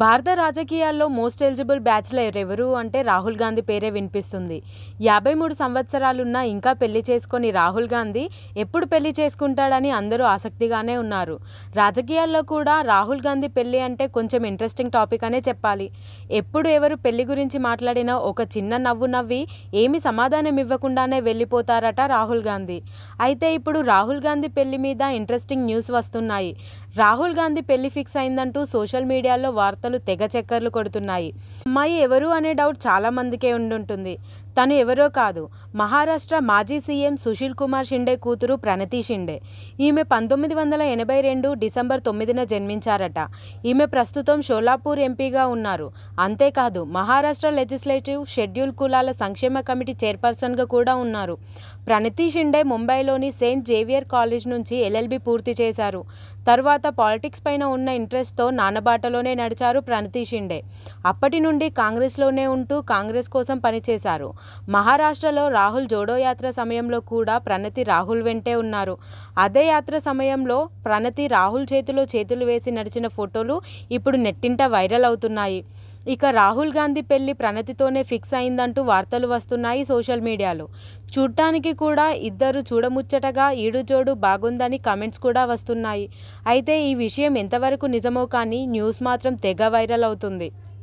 భారత రాజకీయాల్లో most eligible bachelor ఎవరు అంటే రాహుల్ గాంధీ పేరే వినిపిస్తుంది యాభై మూడు సంవత్సరాలున్న ఇంకా పెళ్లి చేసుకొని రాహుల్ గాంధీ ఎప్పుడు పెళ్లి చేసుకుంటాడని అందరూ ఆసక్తిగానే ఉన్నారు రాజకీయాల్లో కూడా రాహుల్ గాంధీ పెళ్లి అంటే కొంచెం ఇంట్రెస్టింగ్ టాపిక్ అనే చెప్పాలి ఎప్పుడు ఎవరు పెళ్లి గురించి మాట్లాడినా ఒక చిన్న నవ్వు నవ్వి ఏమి సమాధానం ఇవ్వకుండానే వెళ్ళిపోతారట రాహుల్ గాంధీ అయితే ఇప్పుడు రాహుల్ గాంధీ పెళ్లి మీద ఇంట్రెస్టింగ్ న్యూస్ వస్తున్నాయి రాహుల్ గాంధీ పెళ్లి ఫిక్స్ అయిందంటూ సోషల్ మీడియాలో వార్తలు అసలు తెగ చక్కర్లు కొడుతున్నాయి అమ్మాయి ఎవరు అనే డౌట్ చాలా మందికే ఉండుంటుంది తను ఎవరో కాదు మహారాష్ట్ర మాజీ సీఎం సుశీల్ కుమార్ షిండే కూతురు ప్రణతి షిండే ఈమె పంతొమ్మిది వందల ఎనభై రెండు డిసెంబర్ తొమ్మిదిన జన్మించారట ఈమె ప్రస్తుతం షోలాపూర్ ఎంపీగా ఉన్నారు అంతేకాదు మహారాష్ట్ర లెజిస్లేటివ్ షెడ్యూల్ కులాల సంక్షేమ కమిటీ చైర్పర్సన్గా కూడా ఉన్నారు ప్రణతి షిండే ముంబైలోని సెయింట్ జేవియర్ కాలేజ్ నుంచి ఎల్ఎల్బి పూర్తి చేశారు తర్వాత పాలిటిక్స్ పైన ఉన్న ఇంట్రెస్ట్తో నానబాటలోనే నడిచారు ప్రణతి షిండే అప్పటి నుండి కాంగ్రెస్లోనే ఉంటూ కాంగ్రెస్ కోసం పనిచేశారు మహారాష్ట్రలో రాహుల్ జోడో యాత్ర సమయంలో కూడా ప్రణతి రాహుల్ వెంటే ఉన్నారు అదే యాత్ర సమయంలో ప్రణతి రాహుల్ చేతిలో చేతులు వేసి నడిచిన ఫోటోలు ఇప్పుడు నెట్టింట వైరల్ అవుతున్నాయి ఇక రాహుల్ గాంధీ పెళ్లి ప్రణతితోనే ఫిక్స్ అయిందంటూ వార్తలు వస్తున్నాయి సోషల్ మీడియాలో చూడటానికి కూడా ఇద్దరు చూడముచ్చటగా ఈడుజోడు బాగుందని కమెంట్స్ కూడా వస్తున్నాయి అయితే ఈ విషయం ఎంతవరకు నిజమో కానీ న్యూస్ మాత్రం తెగ వైరల్ అవుతుంది